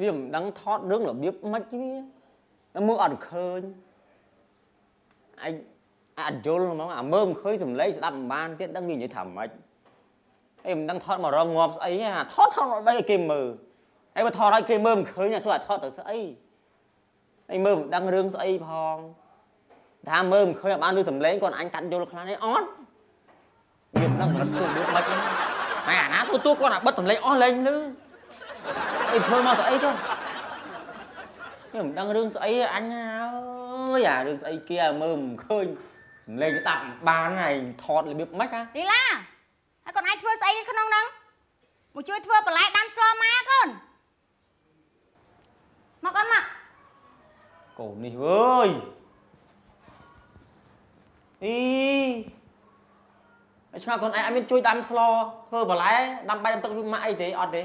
វាមិនដឹងថតរឿងរបៀបម៉េចវាតែមើលអត់ឃើញឯងអាចយល់ហ្មងអាមើលមិនឃើញសំឡេងស្ដាប់មិនបានទៀតដឹងវានិយាយថាម៉េចអីមិនដឹងថតមករងងាប់ស្អីអាថតថតអត់បីគេមើលហើយបើថតឲ្យគេមើលមិនឃើញអាសួរអាថតទៅស្អីអីមើលមិនដឹងរឿងស្អីផងថាមើលមិនឃើញបានឮសំឡេងគាត់អញកាត់យល់ខ្លះនេះអត់វាមិនដឹងរត់ទូដូចម៉េចម៉ែអាណាទូទូគាត់អាបិទសំឡេងអស់លេងឮអីធ្វើមកទៅអីចុះខ្ញុំមិនដឹងរឿងស្អីអញណាអើយអារឿងស្អីគេអាមើលមិនឃើញសម្លេងដាក់បានហើយថតរបៀបម៉េចហ៎លីឡាហើយកូនអាចធ្វើស្អីក្នុងហ្នឹងមកជួយធ្វើបន្លែដាំស្លម៉ាកូនមកកូនមកកូននេះអើយអីឯងឆ្ងល់កូនឯងអត់មានជួយដាំស្លធ្វើបន្លែដាំបាយដាំទឹកវាម៉ាក់អីទេអត់ទេ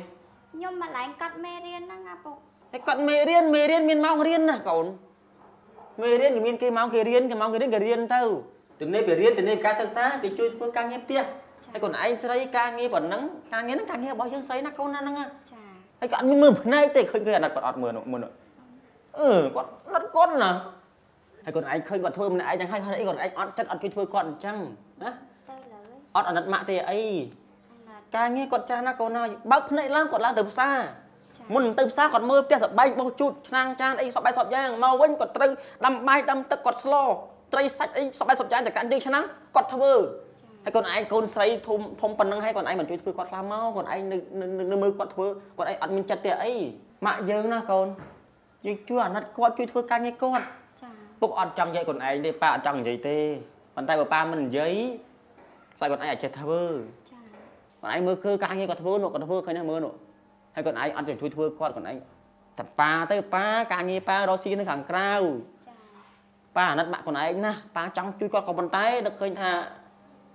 ខ្ញុំមកឡែងកាត់មេរៀនហ្នឹងណាពុកហើយកាត់មេរៀនមេរៀនមានម៉ោងរៀនណាកូនមេរៀនគេមានគេម៉ោងគេរៀនគេម៉ោងគេរៀនគេរៀនទៅទំនេរពីរៀនទំនេរការសិក្សាគេជួយធ្វើការងារផ្ទះហើយកូនឯងស្រីការងារប៉ុណ្ណឹងការងារហ្នឹងការងាររបស់យើងស្រីណាកូនណាហ្នឹងចាហើយក៏អត់មានមើលភ្នែកទេឃើញគេអាណិតគាត់អត់មើលមុនអឺគាត់អត់គាត់ណាហើយគាត់ឯងឃើញគាត់ធ្វើម្នាក់ឯងចឹងហើយគាត់ឯងអត់ចិត្តអត់ជួយធ្វើគាត់អញ្ចឹងណាអត់អណិតម៉ាក់ទេអីការងារគាត់ចាស់ណាកូនហើយបើកភ្នែកឡើងគាត់ឡើងទៅផ្សារមុនទៅផ្សារគាត់មើលផ្ទះសបែងបោះជូតឆ្នាំងចានអីសបែងសពយ៉ាងមកវិញគាត់ត្រូវដាំបាយដាំទឹកគាត់ស្លត្រីសាច់អីសបែងសពយ៉ាងតែកាន់យើងឆ្នាំគាត់ធ្វើហើយកូនឯងកូនស្រីធំធំប៉ុណ្ណឹងហើយកូនឯងមិនជួយធ្វើគាត់ខ្លះមកកូនឯងនៅមើលគាត់ធ្វើគាត់ឯងអត់មានចិត្តទេអីម៉ាក់យើងណាកូនយើងជួយអាណិតគាត់ជួយធ្វើការងារគាត់ចាពុកអត់ចង់និយាយកូនឯងទេប៉ាអត់ចង់និយាយទេប៉ុន្តែបើប៉ាមិននិយាយខ្លាចកូនឯងអាចចេះធ្វើគាត់ឯងមើលគឺការងារគាត់ធ្វើនោះគាត់ធ្វើឃើញណាមើលនោះហើយគាត់ឯងអត់ជួយធ្វើគាត់គាត់ឯងតែប៉ាទៅប៉ាការងារប៉ារស់ស៊ីនៅខាងក្រៅប៉ាអាណិតម៉ាក់ខ្លួនឯងណាប៉ាចង់ជួយគាត់ក៏ប៉ុន្តែដឹកឃើញថា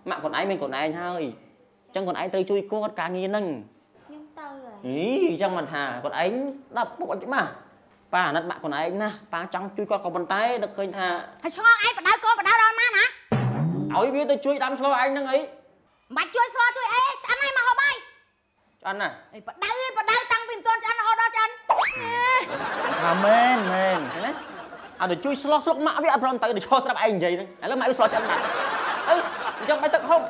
ម៉ាក់ខ្លួនឯងមានខ្លួនឯងហើយអញ្ចឹងខ្លួនឯងត្រូវជួយគាត់ការងារហ្នឹងខ្ញុំទៅហើយអីអញ្ចឹងមិនថាខ្លួនឯងដល់ពុកអត់ច្បាស់ប៉ាអាណិតម៉ាក់ខ្លួនឯងណាប៉ាចង់ជួយគាត់ក៏ប៉ុន្តែដឹកឃើញថាហើយឆ្ងល់ឯងបដៅកូនបដៅដល់ម៉ាណាឲ្យវាទៅជួយដាំស្លឯងហ្នឹងអីមិនបាច់ជួយស្លជួយអីចឆ្អិនណាអីបដៅឯងបដៅតាំងពីមិនទាន់ឆ្អិនរហូតដល់ឆ្អិនអាមែនមែនណាអត់ទៅជួយស្លោះស្លុកម៉ាក់វាអត់ព្រមទៅទៅឈរស្រាប់ឯងនិយាយហ្នឹងឥឡូវម៉ាក់វាស្លោះឆ្អិនណាអើចាំបាយទឹកហូប